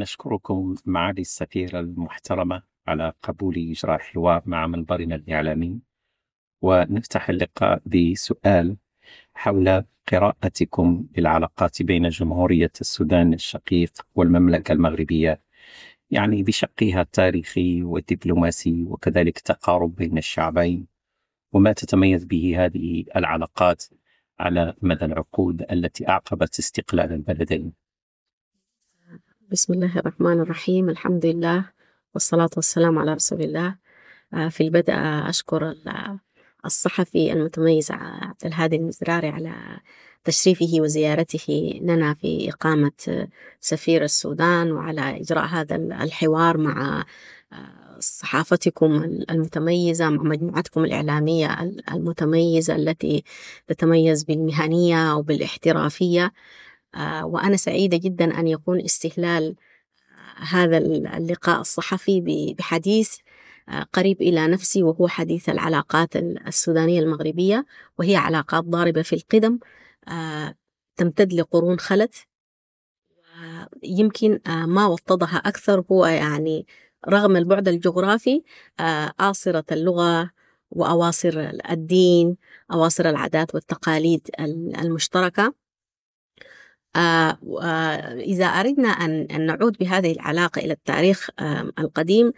نشكركم معالي السفيرة المحترمة على قبول إجراء حوار مع منبرنا الإعلامي ونفتح اللقاء بسؤال حول قراءتكم للعلاقات بين جمهورية السودان الشقيق والمملكة المغربية يعني بشقها التاريخي والدبلوماسي وكذلك تقارب بين الشعبين وما تتميز به هذه العلاقات على مدى العقود التي أعقبت استقلال البلدين بسم الله الرحمن الرحيم الحمد لله والصلاة والسلام على رسول الله آه، في البدء أشكر الصحفي المتميز عبد الهادي المزراري على تشريفه وزيارته لنا في إقامة سفير السودان وعلى إجراء هذا الحوار مع آه، صحافتكم المتميزة مع مجموعتكم الإعلامية المتميزة التي تتميز بالمهنية وبالاحترافية آه، وأنا سعيدة جدا أن يكون استهلال آه، هذا اللقاء الصحفي بحديث آه، قريب إلى نفسي وهو حديث العلاقات السودانية المغربية وهي علاقات ضاربة في القدم تمتد لقرون خلت يمكن ما وطدها أكثر هو يعني رغم البعد الجغرافي آصرة اللغة وأواصر الدين أواصر العادات والتقاليد المشتركة آه، آه، إذا أردنا أن نعود بهذه العلاقة إلى التاريخ القديم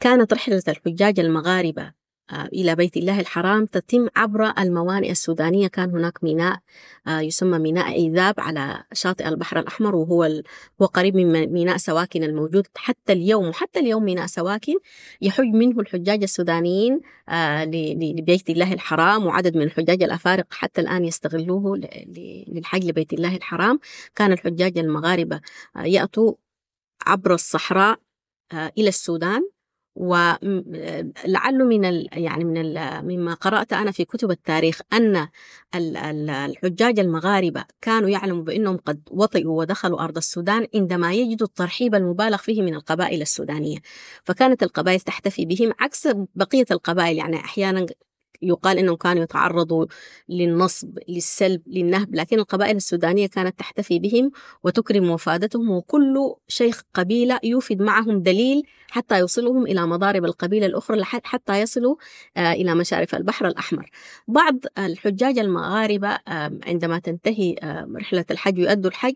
كانت رحلة الحجاج المغاربة آه، إلى بيت الله الحرام تتم عبر الموانئ السودانية كان هناك ميناء آه، يسمى ميناء إيذاب على شاطئ البحر الأحمر وهو ال... هو قريب من ميناء سواكن الموجود حتى اليوم وحتى اليوم ميناء سواكن يحج منه الحجاج السودانيين آه، لبيت الله الحرام وعدد من الحجاج الأفارقة حتى الآن يستغلوه للحج لبيت الله الحرام كان الحجاج المغاربة يأتوا عبر الصحراء إلى السودان ولعله من ال يعني من ال مما قرات انا في كتب التاريخ ان الحجاج المغاربه كانوا يعلموا بانهم قد وطئوا ودخلوا ارض السودان عندما يجدوا الترحيب المبالغ فيه من القبائل السودانيه فكانت القبائل تحتفي بهم عكس بقيه القبائل يعني احيانا يقال انهم كانوا يتعرضوا للنصب للسلب للنهب لكن القبائل السودانيه كانت تحتفي بهم وتكرم وفادتهم وكل شيخ قبيله يوفد معهم دليل حتى يوصلهم الى مضارب القبيله الاخرى حتى يصلوا آه، الى مشارف البحر الاحمر. بعض الحجاج المغاربه عندما تنتهي رحله الحج يؤدوا الحج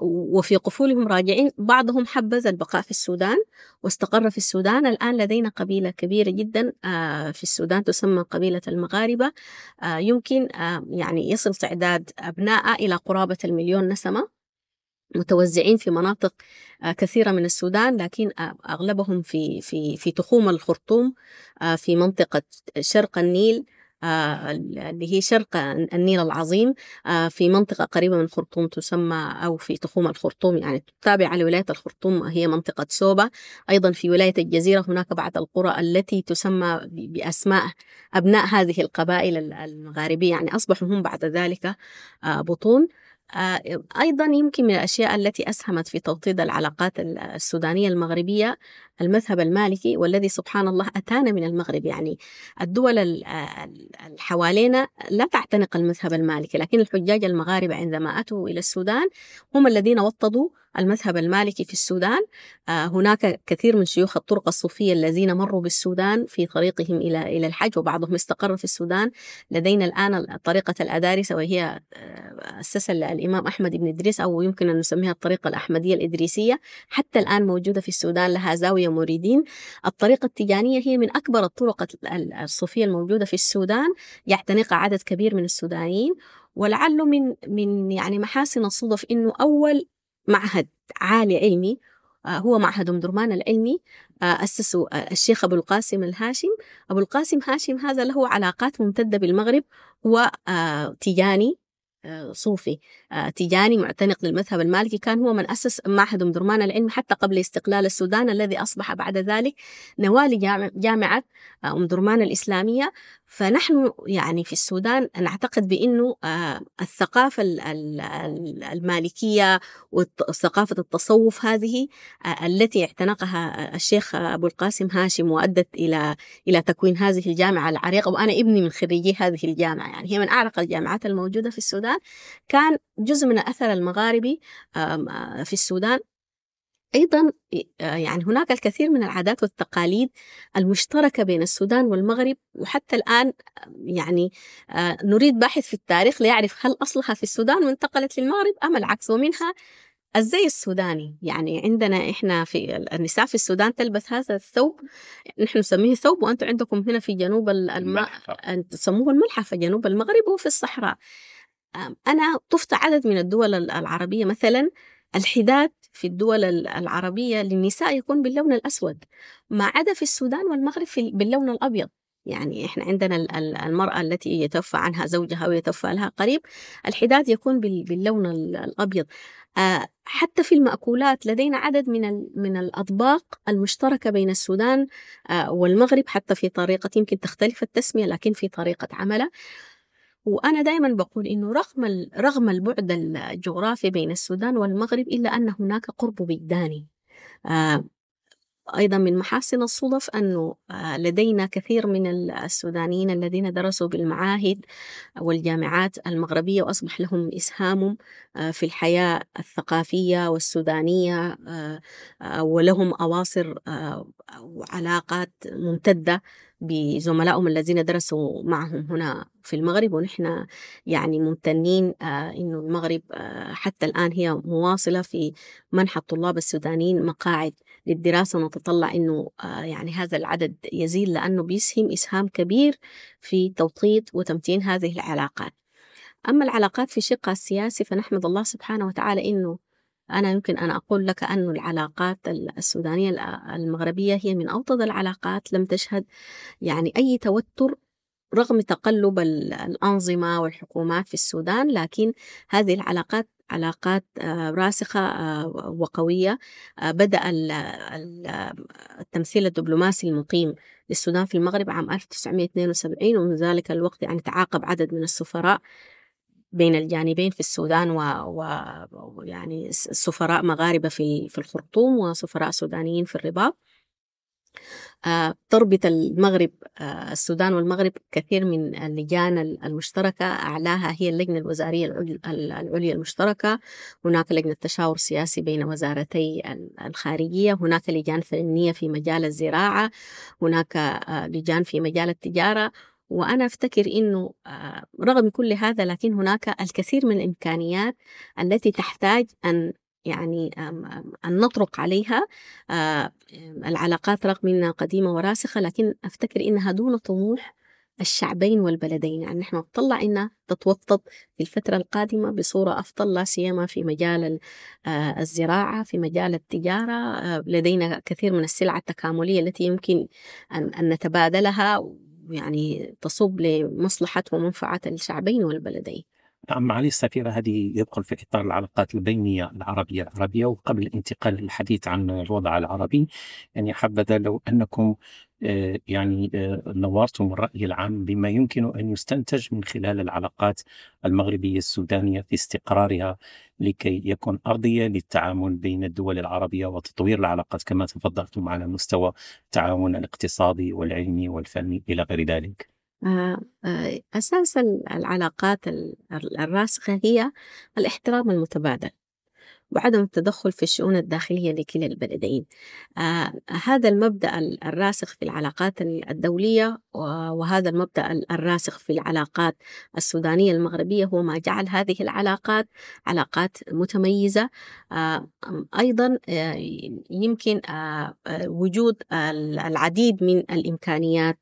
وفي قفولهم راجعين بعضهم حبذ البقاء في السودان واستقر في السودان الان لدينا قبيله كبيره جدا آه، في السودان تسمى قبيله المغاربة آه، يمكن آه، يعني يصل تعداد أبنائها إلى قرابة المليون نسمة متوزعين في مناطق آه، كثيرة من السودان لكن أغلبهم في في في تخوم الخرطوم في منطقة شرق النيل آه، اللي هي شرق النيل العظيم آه، في منطقة قريبة من الخرطوم تسمى أو في تخوم الخرطوم يعني تابعة لولاية الخرطوم هي منطقة سوبا أيضا في ولاية الجزيرة هناك بعض القرى التي تسمى بأسماء أبناء هذه القبائل المغاربية يعني أصبحوا هم بعد ذلك آه، بطون أيضا يمكن من الأشياء التي أسهمت في توطيد العلاقات السودانية المغربية المذهب المالكي والذي سبحان الله أتانا من المغرب يعني الدول الحوالينا لا تعتنق المذهب المالكي لكن الحجاج المغاربة عندما أتوا إلى السودان هم الذين وطدوا المذهب المالكي في السودان آه، هناك كثير من شيوخ الطرق الصوفية الذين مروا بالسودان في طريقهم إلى إلى الحج وبعضهم استقر في السودان لدينا الآن طريقة الأدارسة وهي آه، أسسها الإمام أحمد بن إدريس أو يمكن أن نسميها الطريقة الأحمدية الإدريسية حتى الآن موجودة في السودان لها زاوية الصوفيه مريدين الطريقة التجانية هي من أكبر الطرق الصوفية الموجودة في السودان يعتنقها عدد كبير من السودانيين ولعله من من يعني محاسن الصدف انه اول معهد عالي علمي آه، هو معهد ام درمان العلمي آه، اسسه آه، الشيخ ابو القاسم الهاشم ابو القاسم هاشم هذا له علاقات ممتده بالمغرب هو تيجاني صوفي آه، تيجاني معتنق للمذهب المالكي كان هو من أسس معهد أم درمان العلمي حتى قبل استقلال السودان الذي أصبح بعد ذلك نوالي جامعة آه، أم درمان الإسلامية فنحن يعني في السودان نعتقد بأنه آه، الثقافة المالكية وثقافة التصوف هذه التي اعتنقها الشيخ أبو القاسم هاشم وأدت إلى إلى تكوين هذه الجامعة العريقة وأنا ابني من خريجي هذه الجامعة يعني هي من أعرق الجامعات الموجودة في السودان السودان كان جزء من الأثر المغاربي في السودان ايضا يعني هناك الكثير من العادات والتقاليد المشتركه بين السودان والمغرب وحتى الان يعني نريد باحث في التاريخ ليعرف هل اصلها في السودان وانتقلت للمغرب ام العكس ومنها الزي السوداني يعني عندنا احنا في النساء في السودان تلبس هذا الثوب نحن نسميه ثوب وانتم عندكم هنا في جنوب الم... تسموه الملحفه جنوب المغرب وفي الصحراء أنا طفت عدد من الدول العربية مثلا الحداد في الدول العربية للنساء يكون باللون الأسود ما عدا في السودان والمغرب في باللون الأبيض يعني احنا عندنا المرأة التي يتوفى عنها زوجها ويتوفى لها قريب الحداد يكون باللون الأبيض آه، حتى في المأكولات لدينا عدد من من الأطباق المشتركة بين السودان آه، والمغرب حتى في طريقة يمكن تختلف التسمية لكن في طريقة عملها وأنا دائما بقول إنه رغم رغم البعد الجغرافي بين السودان والمغرب إلا أن هناك قرب وجداني آه، أيضا من محاسن الصدف أنه آه، لدينا كثير من السودانيين الذين درسوا بالمعاهد والجامعات المغربية وأصبح لهم إسهام آه، في الحياة الثقافية والسودانية آه، ولهم أواصر وعلاقات ممتدة بزملائهم الذين درسوا معهم هنا في المغرب ونحن يعني ممتنين انه المغرب حتى الان هي مواصله في منح الطلاب السودانيين مقاعد للدراسة نتطلع أنه آه، يعني هذا العدد يزيد لأنه بيسهم إسهام كبير في توطيد وتمتين هذه العلاقات أما العلاقات في شقها السياسي فنحمد الله سبحانه وتعالى أنه أنا يمكن أن أقول لك أن العلاقات السودانية المغربية هي من أوطد العلاقات لم تشهد يعني أي توتر رغم تقلب الأنظمة والحكومات في السودان لكن هذه العلاقات علاقات آه، راسخة آه، وقوية آه، بدأ التمثيل الدبلوماسي المقيم للسودان في المغرب عام 1972 ومن ذلك الوقت يعني تعاقب عدد من السفراء بين الجانبين في السودان و... و... يعني سفراء مغاربة في في الخرطوم وسفراء سودانيين في الرباط آه، تربط المغرب آه، السودان والمغرب كثير من اللجان المشتركة أعلاها هي اللجنة الوزارية العليا المشتركة هناك لجنة تشاور سياسي بين وزارتي الخارجية هناك لجان فنية في مجال الزراعة هناك آه، لجان في مجال التجارة وأنا أفتكر أنه رغم كل هذا لكن هناك الكثير من الإمكانيات التي تحتاج أن يعني أن نطرق عليها العلاقات رغم أنها قديمة وراسخة لكن أفتكر أنها دون طموح الشعبين والبلدين يعني نحن نطلع أنها تتوطد في الفترة القادمة بصورة أفضل لا سيما في مجال آه، الزراعة في مجال التجارة آه، لدينا كثير من السلع التكاملية التي يمكن أن نتبادلها يعني تصب لمصلحة ومنفعة الشعبين والبلدين نعم معالي السفيرة هذه يدخل في إطار العلاقات البينية العربية العربية وقبل الانتقال للحديث عن الوضع العربي يعني حبذا لو أنكم آه، يعني آه، نورتم الرأي العام بما يمكن أن يستنتج من خلال العلاقات المغربية السودانية في استقرارها لكي يكون أرضية للتعامل بين الدول العربية وتطوير العلاقات كما تفضلتم على مستوى التعاون الاقتصادي والعلمي والفني إلى غير ذلك آه، آه، أساس العلاقات الراسخة هي الاحترام المتبادل وعدم التدخل في الشؤون الداخلية لكلا البلدين آه، هذا المبدأ الراسخ في العلاقات الدولية وهذا المبدأ الراسخ في العلاقات السودانية المغربية هو ما جعل هذه العلاقات علاقات متميزة أيضا يمكن وجود العديد من الإمكانيات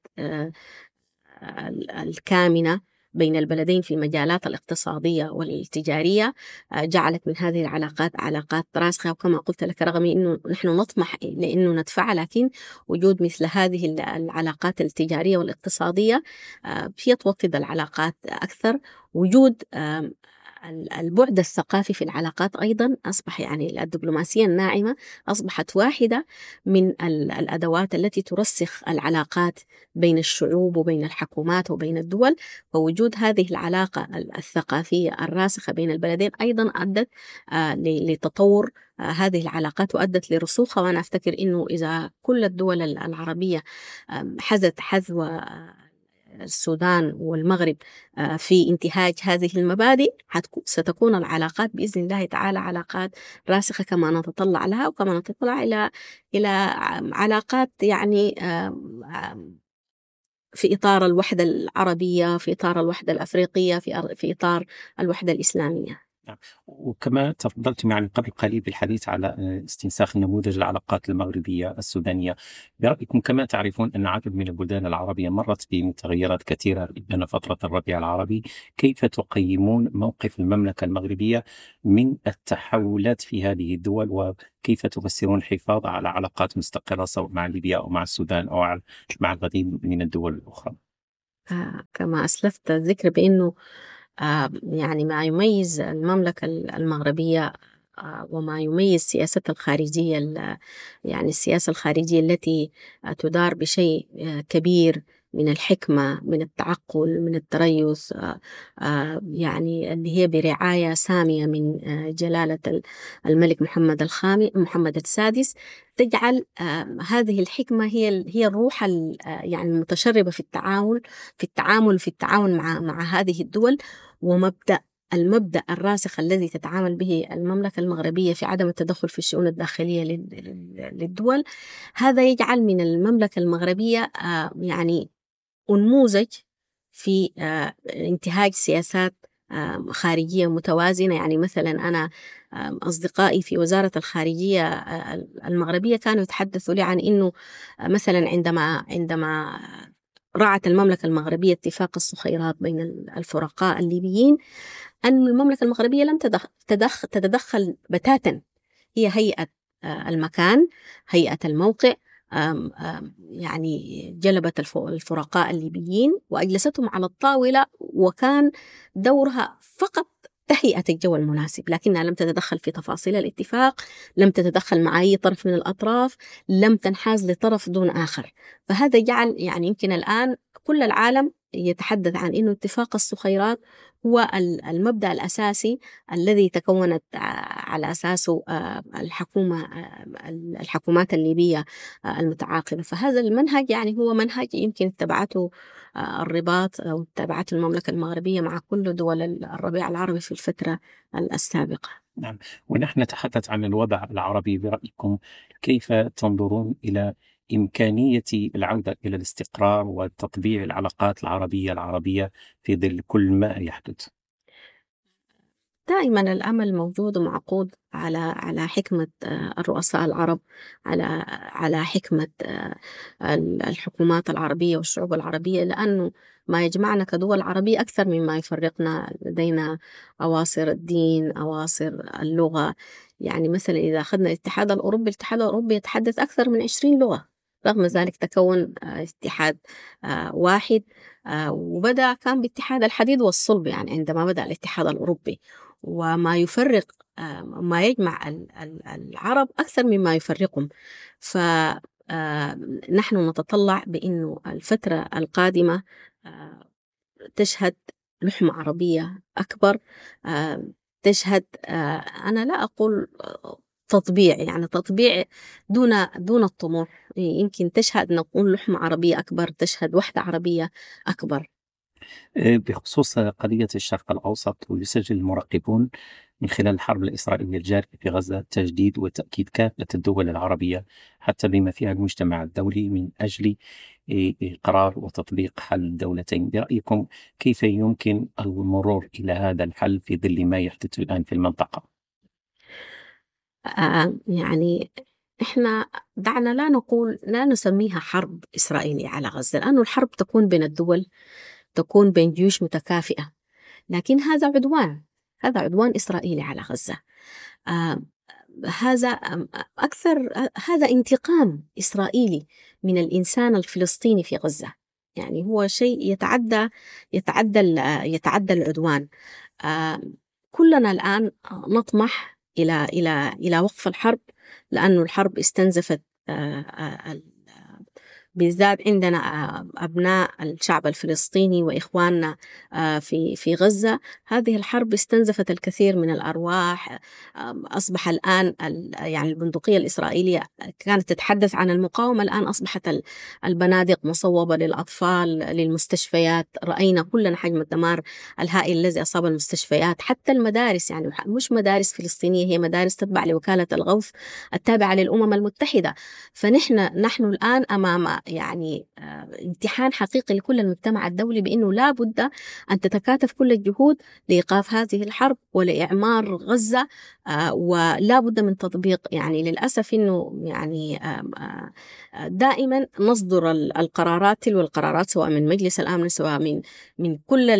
الكامنه بين البلدين في المجالات الاقتصاديه والتجاريه آه، جعلت من هذه العلاقات علاقات راسخه وكما قلت لك رغم انه نحن نطمح لانه ندفع لكن وجود مثل هذه العلاقات التجاريه والاقتصاديه هي آه، توطد العلاقات اكثر وجود البعد الثقافي في العلاقات أيضا أصبح يعني الدبلوماسية الناعمة أصبحت واحدة من الأدوات التي ترسخ العلاقات بين الشعوب وبين الحكومات وبين الدول فوجود هذه العلاقة الثقافية الراسخة بين البلدين أيضا أدت آه، لتطور آه، هذه العلاقات وأدت لرسوخها وأنا أفتكر أنه إذا كل الدول العربية حزت حذو السودان والمغرب آه، في انتهاج هذه المبادئ ستكون العلاقات باذن الله تعالى علاقات راسخه كما نتطلع لها وكما نتطلع الى الى علاقات يعني في اطار الوحده العربيه في اطار الوحده الافريقيه في اطار الوحده الاسلاميه نعم. وكما تفضلت معنا قبل قليل بالحديث على آه، استنساخ نموذج العلاقات المغربية السودانية برأيكم كما تعرفون أن عدد من البلدان العربية مرت بمتغيرات كثيرة بين فترة الربيع العربي كيف تقيمون موقف المملكة المغربية من التحولات في هذه الدول وكيف تفسرون الحفاظ على علاقات مستقرة سواء مع ليبيا أو مع السودان أو مع الغدير من الدول الأخرى آه كما أسلفت ذكر بأنه آه، يعني ما يميز المملكة المغربية آه، وما يميز سياستها الخارجية يعني السياسة الخارجية التي تدار بشيء آه، كبير من الحكمة من التعقل من التريث آه، آه، يعني اللي هي برعاية سامية من آه، جلالة الملك محمد الخامي محمد السادس تجعل هذه الحكمة هي هي الروح يعني المتشربة في التعاون في التعامل في التعاون مع مع هذه الدول ومبدأ المبدا الراسخ الذي تتعامل به المملكه المغربيه في عدم التدخل في الشؤون الداخليه للدول هذا يجعل من المملكه المغربيه يعني ونموذج في آه، انتهاج سياسات آه، خارجية متوازنة يعني مثلا أنا آه، أصدقائي في وزارة الخارجية المغربية كانوا يتحدثوا لي عن إنه مثلا عندما عندما رعت المملكة المغربية اتفاق الصخيرات بين الفرقاء الليبيين أن المملكة المغربية لم تتدخل بتاتا هي هيئة المكان هيئة الموقع آم آم يعني جلبت الفرقاء الليبيين وأجلستهم على الطاولة وكان دورها فقط تهيئة الجو المناسب لكنها لم تتدخل في تفاصيل الاتفاق لم تتدخل مع أي طرف من الأطراف لم تنحاز لطرف دون آخر فهذا جعل يعني يمكن الآن كل العالم يتحدث عن انه اتفاق الصخيرات هو المبدا الاساسي الذي تكونت على اساسه آه، الحكومه آه، الحكومات الليبيه آه، المتعاقبه فهذا المنهج يعني هو منهج يمكن اتبعته الرباط او اتبعته المملكه المغربيه مع كل دول الربيع العربي في الفتره السابقه نعم ونحن نتحدث عن الوضع العربي برايكم كيف تنظرون الى إمكانية العودة إلى الاستقرار وتطبيع العلاقات العربية العربية في ظل كل ما يحدث دائما الامل موجود ومعقود على على حكمه آه، الرؤساء العرب على على حكمه آه، الحكومات العربيه والشعوب العربيه لانه ما يجمعنا كدول عربيه اكثر مما يفرقنا لدينا اواصر الدين اواصر اللغه يعني مثلا اذا اخذنا الاتحاد الاوروبي الاتحاد الاوروبي يتحدث اكثر من 20 لغه رغم ذلك تكون آه، اتحاد آه، واحد آه، وبدأ كان باتحاد الحديد والصلب يعني عندما بدأ الاتحاد الأوروبي وما يفرق ما يجمع العرب أكثر مما يفرقهم ف نحن نتطلع بأنه الفترة القادمة تشهد لحمة عربية أكبر تشهد أنا لا أقول تطبيع يعني تطبيع دون دون الطموح إيه، يمكن تشهد نقول لحمة عربية أكبر تشهد وحدة عربية أكبر إيه، بخصوص قضية الشرق الأوسط ويسجل المراقبون من خلال الحرب الإسرائيلية الجارية في غزة تجديد وتأكيد كافة الدول العربية حتى بما فيها المجتمع الدولي من أجل إيه، قرار وتطبيق حل الدولتين برأيكم كيف يمكن المرور إلى هذا الحل في ظل ما يحدث الآن في المنطقة؟ آه، يعني احنا دعنا لا نقول لا نسميها حرب اسرائيليه على غزه لانه الحرب تكون بين الدول تكون بين جيوش متكافئه لكن هذا عدوان هذا عدوان اسرائيلي على غزه آه هذا آه، اكثر آه، هذا انتقام اسرائيلي من الانسان الفلسطيني في غزه يعني هو شيء يتعدى يتعدى يتعدى العدوان آه كلنا الان نطمح إلى إلى إلى وقف الحرب لأنه الحرب استنزفت آه، آه، بالذات عندنا آه، أبناء الشعب الفلسطيني وإخواننا آه، في في غزة هذه الحرب استنزفت الكثير من الأرواح آه، أصبح الآن يعني البندقية الإسرائيلية كانت تتحدث عن المقاومة الآن أصبحت البنادق مصوبة للأطفال للمستشفيات رأينا كلنا حجم الدمار الهائل الذي أصاب المستشفيات حتى المدارس يعني مش مدارس فلسطينية هي مدارس تتبع لوكالة الغوث التابعة للأمم المتحدة فنحن نحن الآن أمام يعني امتحان حقيقي لكل المجتمع الدولي بأنه لابد أن تتكاتف كل الجهود لإيقاف هذه الحرب ولإعمار غزة آه، ولا بد من تطبيق يعني للأسف أنه يعني آه، آه، دائما نصدر القرارات تلو القرارات سواء من مجلس الأمن سواء من من كل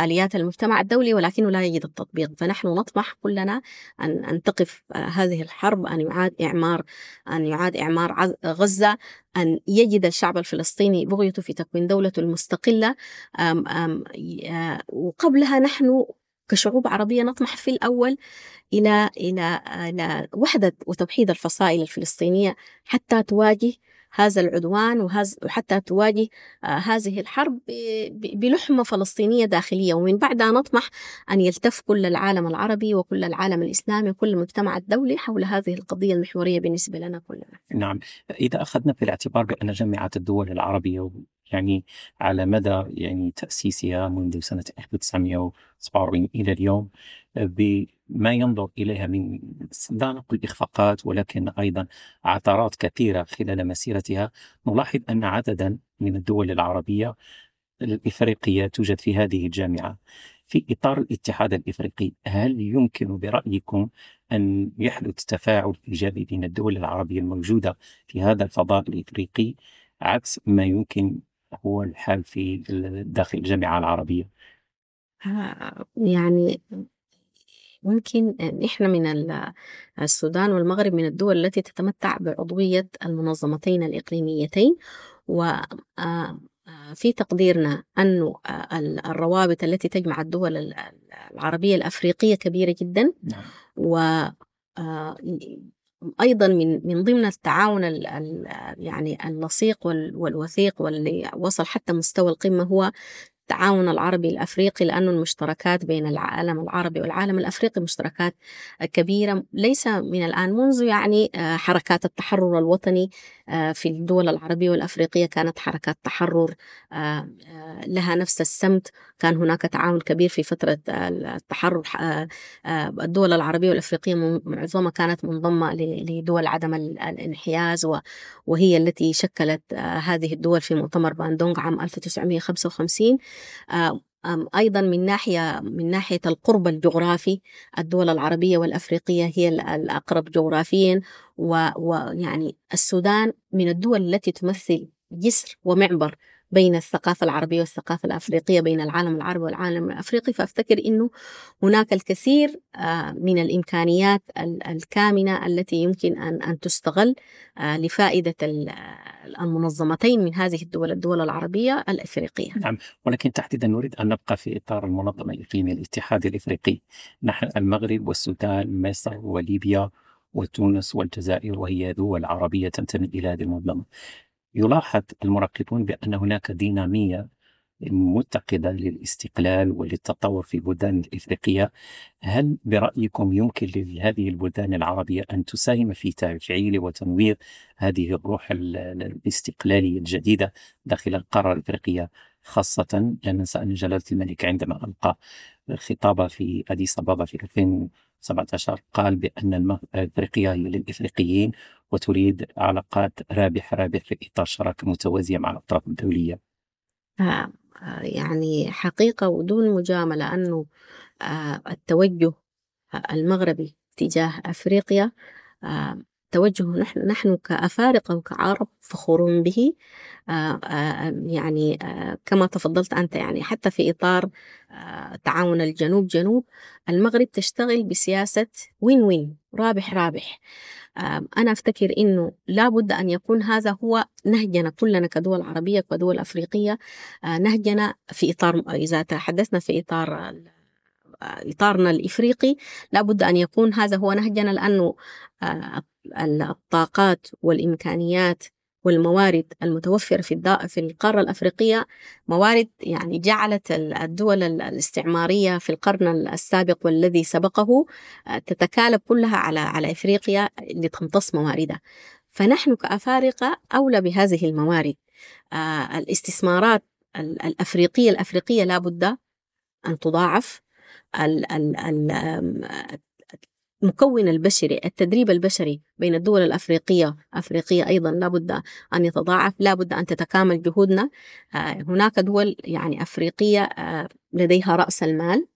آليات المجتمع الدولي ولكنه لا يجد التطبيق فنحن نطمح كلنا أن أن تقف هذه الحرب أن يعاد إعمار أن يعاد إعمار غزة أن يجد الشعب الشعب الفلسطيني بغيته في تكوين دولته المستقلة أم أم وقبلها نحن كشعوب عربية نطمح في الأول إلى إلى إلى وحدة وتوحيد الفصائل الفلسطينية حتى تواجه هذا العدوان وهز وحتى تواجه آه، هذه الحرب بلحمة فلسطينية داخلية ومن بعدها نطمح أن يلتف كل العالم العربي وكل العالم الإسلامي وكل المجتمع الدولي حول هذه القضية المحورية بالنسبة لنا كلنا نعم إذا أخذنا في الاعتبار بأن جامعة الدول العربية يعني على مدى يعني تأسيسها منذ سنة 1947 إلى اليوم آه، بما ينظر إليها من لا نقول إخفاقات ولكن أيضا عثرات كثيرة خلال مسيرتها نلاحظ أن عددا من الدول العربية الإفريقية توجد في هذه الجامعة في إطار الاتحاد الإفريقي هل يمكن برأيكم أن يحدث تفاعل إيجابي بين الدول العربية الموجودة في هذا الفضاء الإفريقي عكس ما يمكن هو الحال في داخل الجامعة العربية؟ آه، يعني ممكن نحن من السودان والمغرب من الدول التي تتمتع بعضوية المنظمتين الإقليميتين و آه، آه، في تقديرنا أن الروابط التي تجمع الدول العربية الأفريقية كبيرة جدا نعم. و ايضا من من ضمن التعاون الـ الـ يعني اللصيق والوثيق واللي وصل حتى مستوى القمه هو التعاون العربي الافريقي لانه المشتركات بين العالم العربي والعالم الافريقي مشتركات كبيره ليس من الان منذ يعني آه، حركات التحرر الوطني آه، في الدول العربيه والافريقيه كانت حركات تحرر آه، لها نفس السمت كان هناك تعاون كبير في فتره التحرر الدول العربيه والافريقيه معظمها كانت منضمه لدول عدم الانحياز وهي التي شكلت هذه الدول في مؤتمر باندونغ عام 1955 آه، ايضا من ناحيه من ناحيه القرب الجغرافي الدول العربيه والافريقيه هي الاقرب جغرافيا ويعني السودان من الدول التي تمثل جسر ومعبر بين الثقافة العربية والثقافة الأفريقية بين العالم العربي والعالم الأفريقي فأفتكر أنه هناك الكثير آه، من الإمكانيات الكامنة التي يمكن أن أن تستغل آه، لفائدة المنظمتين من هذه الدول الدول العربية الأفريقية نعم ولكن تحديدا نريد أن نبقى في إطار المنظمة الإقليمية الاتحاد الإفريقي نحن المغرب والسودان مصر وليبيا وتونس والجزائر وهي دول عربية تنتمي إلى هذه المنظمة يلاحظ المراقبون بأن هناك دينامية متقدة للاستقلال وللتطور في البلدان الإفريقية هل برأيكم يمكن لهذه البلدان العربية أن تساهم في تفعيل وتنوير هذه الروح الاستقلالية الجديدة داخل القارة الإفريقية خاصة لا ننسى أن جلالة الملك عندما ألقى خطابه في أديس أبابا في 2017 قال بأن إفريقيا هي للإفريقيين وتريد علاقات رابحه رابحه في إطار شراكة متوازية مع الأطراف الدولية نعم. يعني حقيقة ودون مجاملة أنه آه، التوجه المغربي تجاه أفريقيا آه، توجه نحن نحن كأفارقة وكعرب فخورون به آه، آه، يعني آه، كما تفضلت أنت يعني حتى في إطار تعاون الجنوب جنوب المغرب تشتغل بسياسة وين وين رابح رابح أنا أفتكر أنه لابد أن يكون هذا هو نهجنا كلنا كدول عربية ودول أفريقية نهجنا في إطار إذا تحدثنا في إطار آه، إطارنا الإفريقي لابد أن يكون هذا هو نهجنا لأنه آه، الطاقات والإمكانيات والموارد المتوفرة في في القارة الأفريقية موارد يعني جعلت الدول الاستعمارية في القرن السابق والذي سبقه آه، تتكالب كلها على على إفريقيا لتمتص مواردها فنحن كأفارقة أولى بهذه الموارد الاستثمارات الأفريقية الأفريقية لابد أن تضاعف المكون البشري التدريب البشري بين الدول الأفريقية أفريقية أيضا لابد أن يتضاعف لابد أن تتكامل جهودنا آه، هناك دول يعني أفريقية آه، لديها رأس المال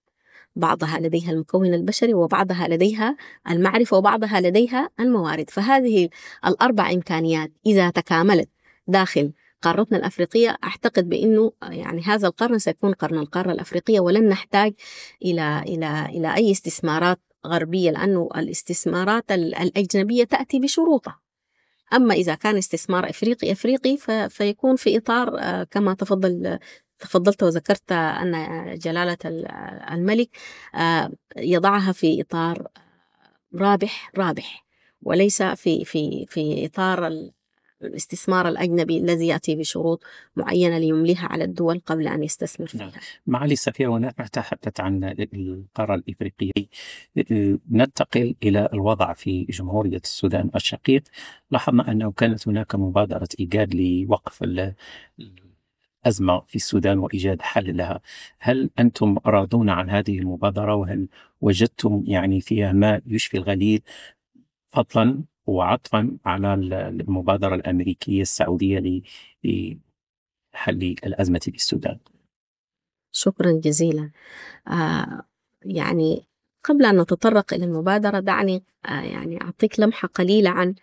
بعضها لديها المكون البشري وبعضها لديها المعرفة وبعضها لديها الموارد فهذه الأربع إمكانيات إذا تكاملت داخل قارتنا الأفريقية أعتقد بأنه آه، يعني هذا القرن سيكون قرن القارة الأفريقية ولن نحتاج إلى إلى إلى أي استثمارات غربية لأنه الاستثمارات الأجنبية تأتي بشروطها أما إذا كان استثمار إفريقي إفريقي فيكون في إطار آه، كما تفضل تفضلت وذكرت أن جلالة الملك آه، يضعها في إطار رابح رابح وليس في في في إطار الاستثمار الأجنبي الذي يأتي بشروط معينة ليمليها على الدول قبل أن يستثمر نعم. فيها معالي السفير ونحن تحدثت عن القارة الإفريقية ننتقل إلى الوضع في جمهورية السودان الشقيق لاحظنا أنه كانت هناك مبادرة إيجاد لوقف الازمه في السودان وإيجاد حل لها هل أنتم راضون عن هذه المبادرة وهل وجدتم يعني فيها ما يشفي الغليل فضلا وعطفا على المبادرة الأمريكية السعودية لحل الأزمة في السودان شكرا جزيلا آه يعني قبل أن نتطرق إلى المبادرة دعني آه يعني أعطيك لمحة قليلة عن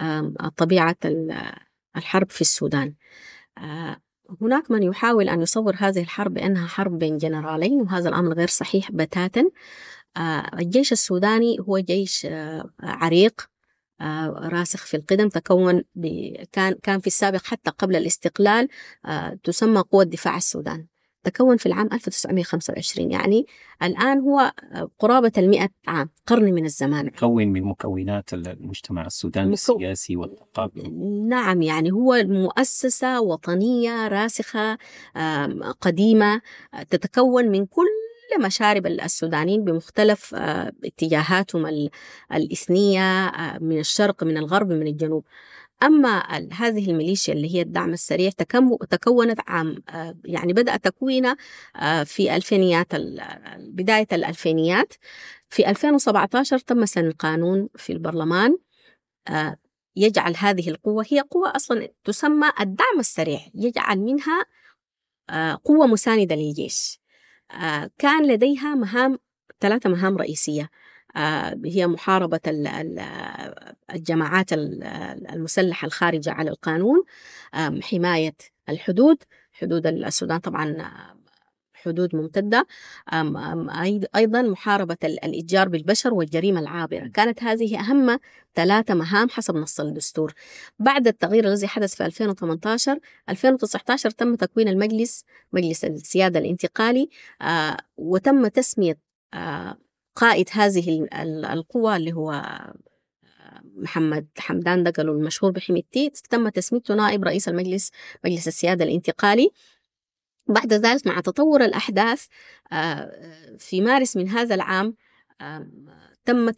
آه طبيعة الحرب في السودان آه هناك من يحاول أن يصور هذه الحرب بأنها حرب بين جنرالين وهذا الأمر غير صحيح بتاتا آه، الجيش السوداني هو جيش آه، عريق آه، راسخ في القدم تكون كان كان في السابق حتى قبل الاستقلال آه، تسمى قوة دفاع السودان تكون في العام 1925 يعني الآن هو آه، قرابة المئة عام قرن من الزمان مكون من مكونات المجتمع السوداني مكو... السياسي والثقافي نعم يعني هو مؤسسة وطنية راسخة قديمة تتكون من كل مشارب السودانيين بمختلف آه، اتجاهاتهم الإثنية آه، من الشرق من الغرب من الجنوب أما هذه الميليشيا اللي هي الدعم السريع تكونت عام آه، يعني بدأ تكوينها في ألفينيات بداية الألفينيات في 2017 تم سن قانون في البرلمان يجعل هذه القوة هي قوة أصلا تسمى الدعم السريع يجعل منها قوة مساندة للجيش آه، كان لديها مهام ثلاثة مهام رئيسية آه، هي محاربة الجماعات المسلحة الخارجة على القانون حماية الحدود حدود السودان طبعا حدود ممتدة أيضا محاربة الإتجار بالبشر والجريمة العابرة كانت هذه أهم ثلاثة مهام حسب نص الدستور بعد التغيير الذي حدث في 2018 2019 تم تكوين المجلس مجلس السيادة الانتقالي آه، وتم تسمية آه، قائد هذه القوة اللي هو آه، محمد حمدان دقلو المشهور بحميدتي تم تسميته نائب رئيس المجلس مجلس السيادة الانتقالي بعد ذلك مع تطور الأحداث آه، آه، في مارس من هذا العام تم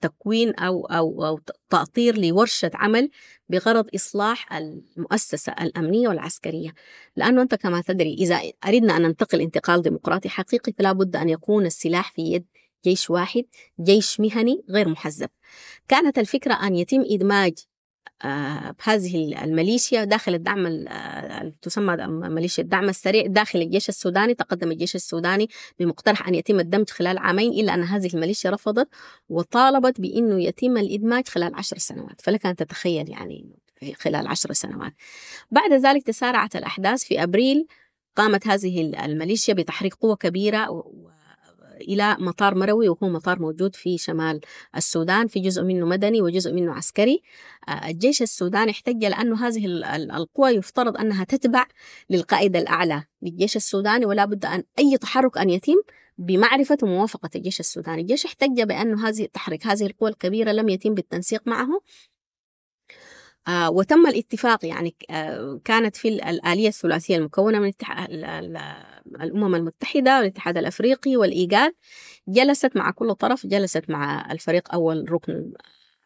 تكوين أو, أو, أو تأطير لورشة عمل بغرض إصلاح المؤسسة الأمنية والعسكرية لأنه أنت كما تدري إذا أردنا أن ننتقل انتقال ديمقراطي حقيقي فلا بد أن يكون السلاح في يد جيش واحد جيش مهني غير محزب كانت الفكرة أن يتم إدماج آه، بهذه الميليشيا داخل الدعم آه، تسمى ميليشيا الدعم السريع داخل الجيش السوداني تقدم الجيش السوداني بمقترح أن يتم الدمج خلال عامين إلا أن هذه الميليشيا رفضت وطالبت بأنه يتم الإدماج خلال عشر سنوات فلك أن تتخيل يعني خلال عشر سنوات بعد ذلك تسارعت الأحداث في أبريل قامت هذه الميليشيا بتحريق قوة كبيرة إلى مطار مروي وهو مطار موجود في شمال السودان في جزء منه مدني وجزء منه عسكري آه، الجيش السوداني احتج لأنه هذه القوى يفترض أنها تتبع للقائد الأعلى للجيش السوداني ولا بد أن أي تحرك أن يتم بمعرفة وموافقة الجيش السوداني الجيش احتج بأن هذه تحرك هذه القوى الكبيرة لم يتم بالتنسيق معه آه، وتم الاتفاق يعني آه، كانت في الآلية الثلاثية المكونة من الأمم المتحدة والاتحاد الأفريقي والإيجاد جلست مع كل طرف جلست مع الفريق أول ركن آه،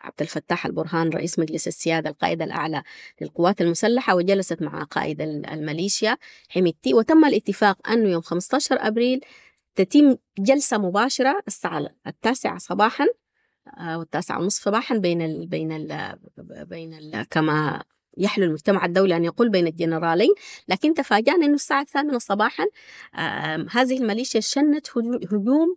عبد الفتاح البرهان رئيس مجلس السيادة القائد الأعلى للقوات المسلحة وجلست مع قائد الميليشيا حميتي وتم الاتفاق أنه يوم 15 أبريل تتم جلسة مباشرة الساعة التاسعة صباحا أو التاسعة ونصف صباحا بين الـ بين الـ بين الـ كما يحلو المجتمع الدولي أن يقول بين الجنرالين لكن تفاجأنا أنه الساعة الثامنة صباحا هذه الميليشيا شنت هجوم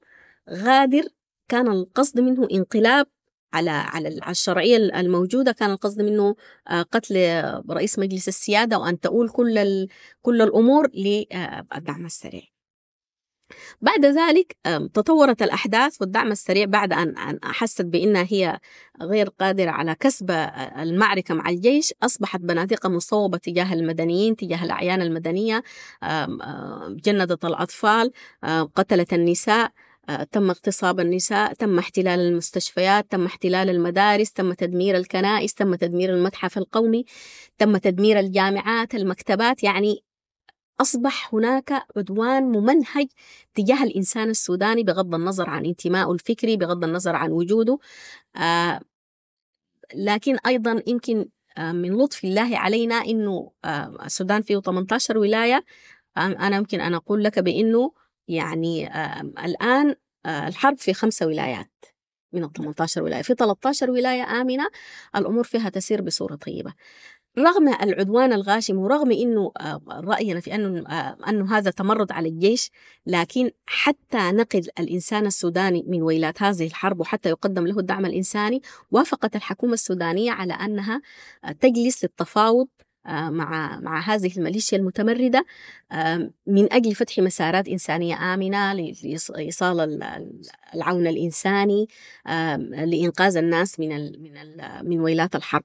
غادر كان القصد منه انقلاب على على الشرعية الموجودة كان القصد منه آه، قتل رئيس مجلس السيادة وأن تؤول كل كل الأمور للدعم آه، السريع بعد ذلك تطورت الأحداث والدعم السريع بعد أن أحست بأنها هي غير قادرة على كسب آه، المعركة مع الجيش أصبحت بنادقة مصوبة تجاه المدنيين تجاه الأعيان المدنية جندت الأطفال قتلت النساء آه، تم اغتصاب النساء تم احتلال المستشفيات تم احتلال المدارس تم تدمير الكنائس تم تدمير المتحف القومي تم تدمير الجامعات المكتبات يعني أصبح هناك عدوان ممنهج تجاه الإنسان السوداني بغض النظر عن انتمائه الفكري بغض النظر عن وجوده آه، لكن أيضا يمكن آه، من لطف الله علينا إنه آه، السودان فيه 18 ولاية أنا يمكن أن أقول لك بإنه يعني الآن الحرب في خمسة ولايات من ال 18 ولاية في 13 ولاية آمنة الأمور فيها تسير بصورة طيبة رغم العدوان الغاشم ورغم انه آه، راينا في انه آه، انه هذا تمرد على الجيش لكن حتى نقل الانسان السوداني من ويلات هذه الحرب وحتى يقدم له الدعم الانساني وافقت الحكومه السودانيه على انها آه، تجلس للتفاوض مع مع هذه الميليشيا المتمرده من اجل فتح مسارات انسانيه امنه لايصال العون الانساني لانقاذ الناس من من من ويلات الحرب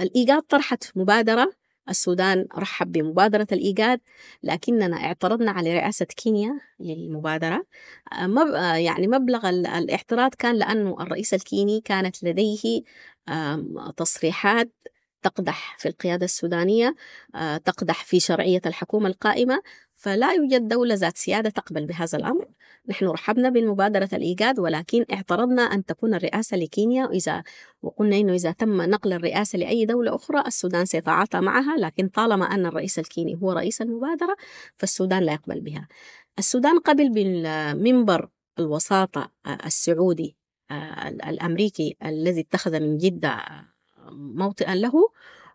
الإيجاد طرحت مبادرة السودان رحب بمبادرة الإيجاد لكننا اعترضنا على رئاسة كينيا للمبادرة آه، مب... آه، يعني مبلغ الاعتراض كان لأنه الرئيس الكيني كانت لديه تصريحات تقدح في القيادة السودانية آه، تقدح في شرعية الحكومة القائمة فلا يوجد دولة ذات سيادة تقبل بهذا الأمر نحن رحبنا بالمبادرة الإيجاد ولكن اعترضنا أن تكون الرئاسة لكينيا إذا وقلنا أنه إذا تم نقل الرئاسة لأي دولة أخرى السودان سيتعاطى معها لكن طالما أن الرئيس الكيني هو رئيس المبادرة فالسودان لا يقبل بها السودان قبل بالمنبر الوساطة آه، السعودي آه، الأمريكي الذي اتخذ من جدة آه، موطئا له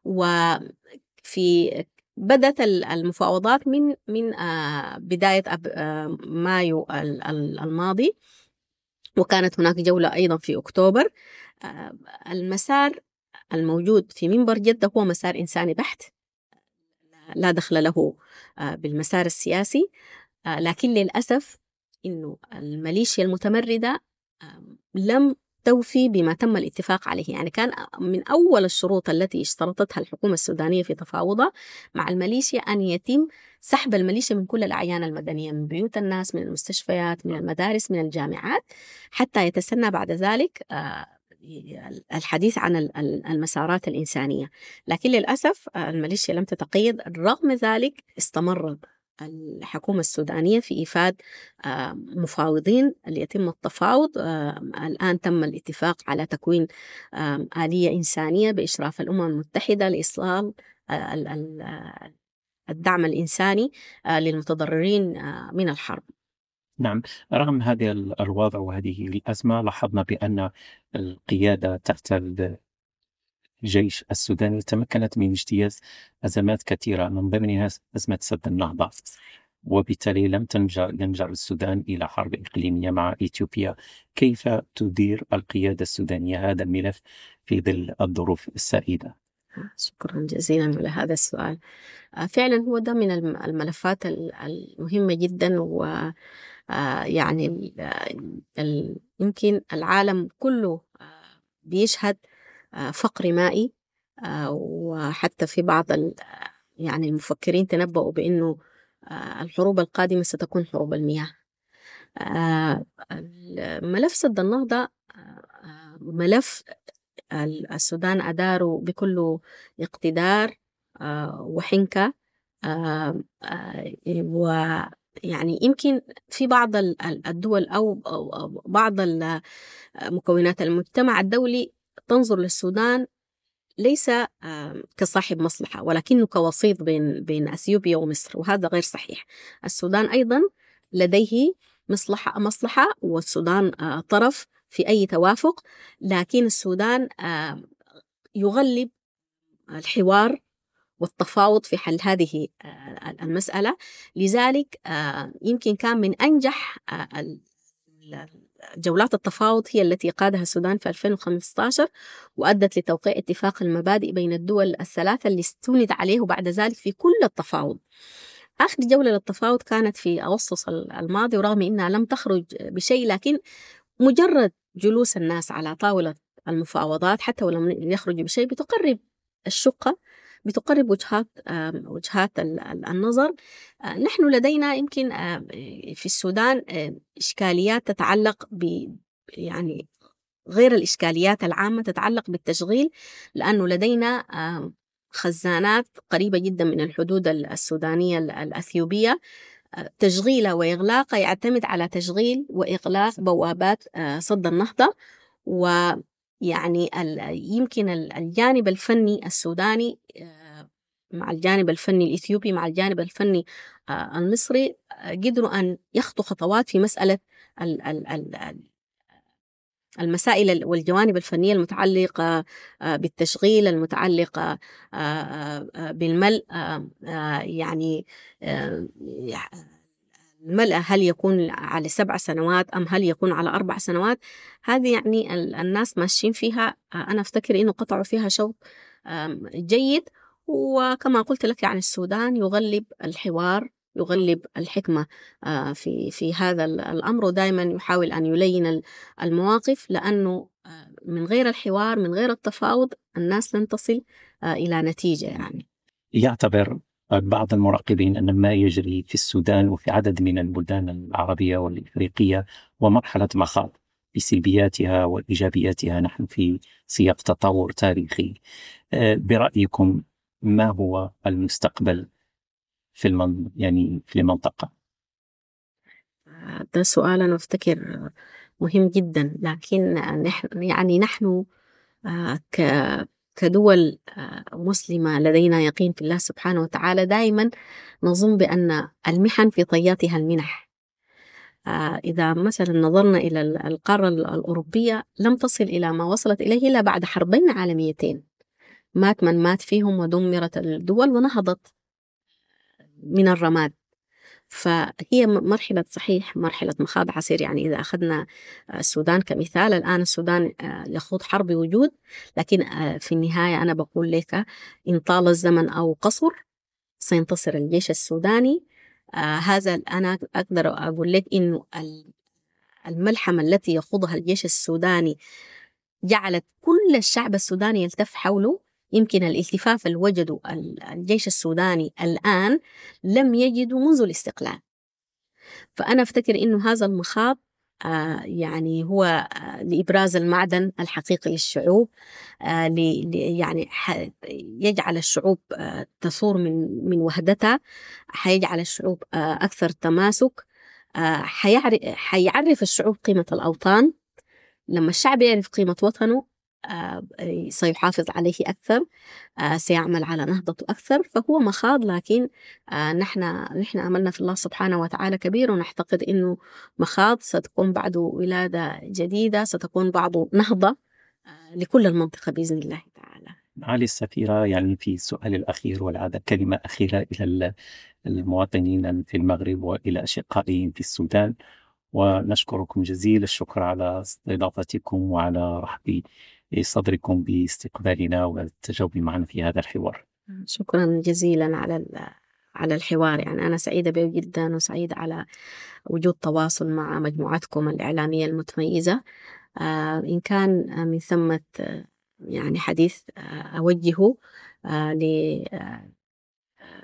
وفي بدأت المفاوضات من من آه، بداية آه، مايو الماضي وكانت هناك جولة أيضا في أكتوبر آه، المسار الموجود في منبر جدة هو مسار إنساني بحت لا دخل له بالمسار السياسي لكن للأسف إنه الميليشيا المتمردة لم توفي بما تم الاتفاق عليه يعني كان من أول الشروط التي اشترطتها الحكومة السودانية في تفاوضها مع الميليشيا أن يتم سحب الميليشيا من كل الأعيان المدنية من بيوت الناس من المستشفيات من المدارس من الجامعات حتى يتسنى بعد ذلك آه، الحديث عن المسارات الإنسانية لكن للأسف آه، الميليشيا لم تتقيد رغم ذلك استمرت الحكومة السودانية في إيفاد آه، مفاوضين ليتم التفاوض آه، الآن تم الاتفاق على تكوين آه، آلية إنسانية بإشراف الأمم المتحدة لإصلاح الدعم الإنساني للمتضررين من الحرب نعم رغم هذا الوضع وهذه الأزمة لاحظنا بأن القيادة تحت الجيش السوداني تمكنت من اجتياز أزمات كثيرة من ضمنها أزمة سد النهضة وبالتالي لم تنجر ينجر السودان إلى حرب إقليمية مع إثيوبيا كيف تدير القيادة السودانية هذا الملف في ظل الظروف السائدة شكرا جزيلا على هذا السؤال آه، فعلا هو ده من الملفات المهمة جدا و آه، يعني يمكن العالم كله آه، بيشهد آه، فقر مائي آه، وحتى في بعض يعني المفكرين تنبؤوا بأنه آه، الحروب القادمة ستكون حروب المياه ملف سد النهضة ملف السودان أداره بكل اقتدار وحنكة ويعني يمكن في بعض الدول أو بعض مكونات المجتمع الدولي تنظر للسودان ليس آه، كصاحب مصلحة ولكنه كوسيط بين بين أثيوبيا ومصر وهذا غير صحيح السودان أيضا لديه مصلحة مصلحة والسودان آه، طرف في أي توافق لكن السودان آه، يغلب الحوار والتفاوض في حل هذه المسألة لذلك يمكن كان من أنجح جولات التفاوض هي التي قادها السودان في 2015 وأدت لتوقيع اتفاق المبادئ بين الدول الثلاثة اللي استند عليه بعد ذلك في كل التفاوض آخر جولة للتفاوض كانت في أغسطس الماضي ورغم أنها لم تخرج بشيء لكن مجرد جلوس الناس على طاولة المفاوضات حتى ولم يخرجوا بشيء بتقرب الشقة بتقرب وجهات وجهات النظر آه، نحن لدينا يمكن آه، في السودان آه، إشكاليات تتعلق ب يعني غير الإشكاليات العامة تتعلق بالتشغيل لأنه لدينا خزانات قريبة جدا من الحدود السودانية الأثيوبية تشغيلها وإغلاقها يعتمد على تشغيل وإغلاق بوابات صد النهضة و يعني يمكن الجانب الفني السوداني آه، مع الجانب الفني الإثيوبي مع الجانب الفني آه، المصري آه، قدروا أن يخطوا خطوات في مسألة المسائل والجوانب الفنية المتعلقة بالتشغيل المتعلقة بالملء يعني الملأ هل يكون على سبع سنوات أم هل يكون على أربع سنوات هذه يعني الناس ماشيين فيها آه، أنا أفتكر إنه قطعوا فيها شوط جيد وكما قلت لك يعني السودان يغلب الحوار يغلب الحكمة آه، في في هذا الأمر ودائما يحاول أن يلين المواقف لأنه آه، من غير الحوار من غير التفاوض الناس لن تصل إلى نتيجة يعني يعتبر بعض المراقبين أن ما يجري في السودان وفي عدد من البلدان العربية والإفريقية ومرحلة مخاض بسلبياتها وإيجابياتها نحن في سياق تطور تاريخي آه، برأيكم ما هو المستقبل في المن... يعني في المنطقة؟ ده سؤال أنا أفتكر مهم جدا لكن نحن يعني نحن آه، ك كدول آه، مسلمة لدينا يقين في الله سبحانه وتعالى دائما نظن بأن المحن في طياتها المنح آه، إذا مثلا نظرنا إلى القارة الأوروبية لم تصل إلى ما وصلت إليه إلا بعد حربين عالميتين مات من مات فيهم ودمرت الدول ونهضت من الرماد فهي مرحلة صحيح مرحلة مخاض عصير يعني إذا أخذنا آه، السودان كمثال الآن السودان آه، يخوض حرب وجود لكن آه، في النهاية أنا بقول لك إن طال الزمن أو قصر سينتصر الجيش السوداني هذا أنا أقدر أقول لك إنه الملحمة التي يخوضها الجيش السوداني جعلت كل الشعب السوداني يلتف حوله يمكن الالتفاف اللي وجدوا الجيش السوداني الآن لم يجدوا منذ الاستقلال فأنا أفتكر إنه هذا المخاض آه، يعني هو آه، لإبراز المعدن الحقيقي للشعوب آه، يعني يجعل الشعوب تثور من من وحدتها حيجعل الشعوب أكثر تماسك حيعرف الشعوب قيمة الأوطان لما الشعب يعرف قيمة وطنه آه، آه، سيحافظ عليه أكثر آه، سيعمل على نهضته أكثر فهو مخاض لكن نحن نحن أملنا في الله سبحانه وتعالى كبير ونعتقد إنه مخاض ستكون بعده ولادة جديدة ستكون بعده نهضة لكل المنطقة بإذن الله تعالى معالي السفيرة يعني في السؤال الأخير والعادة كلمة أخيرة إلى المواطنين في المغرب وإلى أشقائهم في السودان ونشكركم جزيل الشكر على استضافتكم وعلى رحب صدركم باستقبالنا والتجاوب معنا في هذا الحوار شكرا جزيلا على على الحوار يعني أنا سعيدة به جدا وسعيدة على وجود تواصل مع مجموعتكم الإعلامية المتميزة آه، إن كان من ثمة يعني حديث آه، أوجهه آه،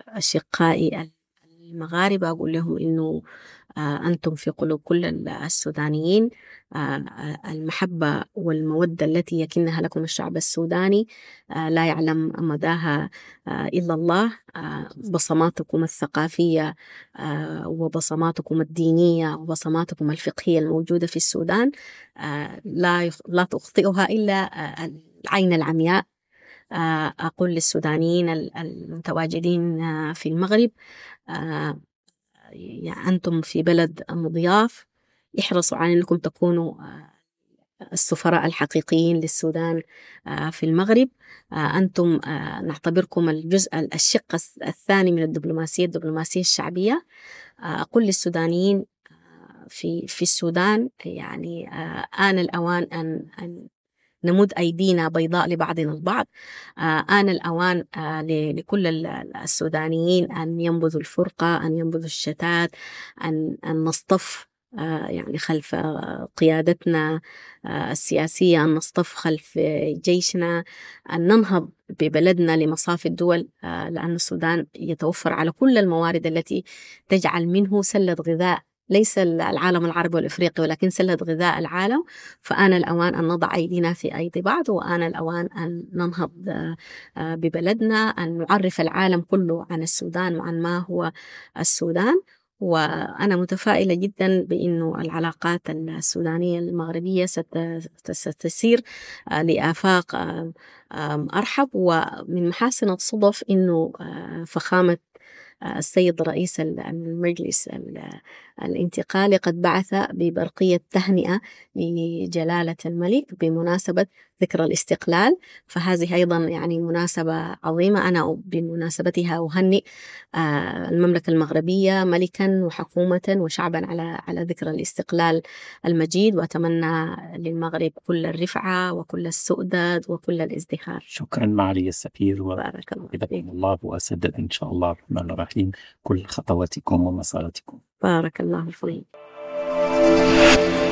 لأشقائي المغاربة أقول لهم إنه آه، أنتم في قلوب كل السودانيين آه، آه، المحبة والمودة التي يكنها لكم الشعب السوداني لا يعلم مداها إلا الله بصماتكم الثقافية وبصماتكم الدينية وبصماتكم الفقهية الموجودة في السودان لا لا تخطئها إلا العين العمياء أقول للسودانيين المتواجدين في المغرب يعني أنتم في بلد مضياف احرصوا على أنكم تكونوا آه، السفراء الحقيقيين للسودان آه، في المغرب آه، أنتم نعتبركم الجزء الشق الثاني من الدبلوماسية الدبلوماسية الشعبية أقول للسودانيين في في السودان يعني آن الأوان أن أن نمد أيدينا بيضاء لبعضنا البعض آه، آن الأوان آه، لكل السودانيين أن ينبذوا الفرقة أن ينبذوا الشتات أن, أن نصطف آه، يعني خلف قيادتنا السياسية أن نصطف خلف جيشنا أن ننهض ببلدنا لمصاف الدول لأن السودان يتوفر على كل الموارد التي تجعل منه سلة غذاء ليس العالم العربي والإفريقي ولكن سلة غذاء العالم فآن الأوان أن نضع أيدينا في أيدي بعض وآن الأوان أن ننهض آه، ببلدنا أن نعرف العالم كله عن السودان وعن ما هو السودان وأنا متفائلة جدا بأنه العلاقات السودانية المغربية ستسير آه، لآفاق آه، أرحب ومن محاسن الصدف أنه فخامة السيد رئيس المجلس الانتقالي قد بعث ببرقية تهنئة لجلالة الملك بمناسبة ذكرى الاستقلال فهذه أيضا يعني مناسبة عظيمة أنا بمناسبتها أهنئ آه، المملكة المغربية ملكا وحكومة وشعبا على على ذكرى الاستقلال المجيد وأتمنى للمغرب كل الرفعة وكل السؤدد وكل الازدهار شكرا معالي السفير بارك الله فيك الله وأسدد إن شاء الله الرحمن الرحيم كل خطواتكم ومساراتكم بارك الله فيك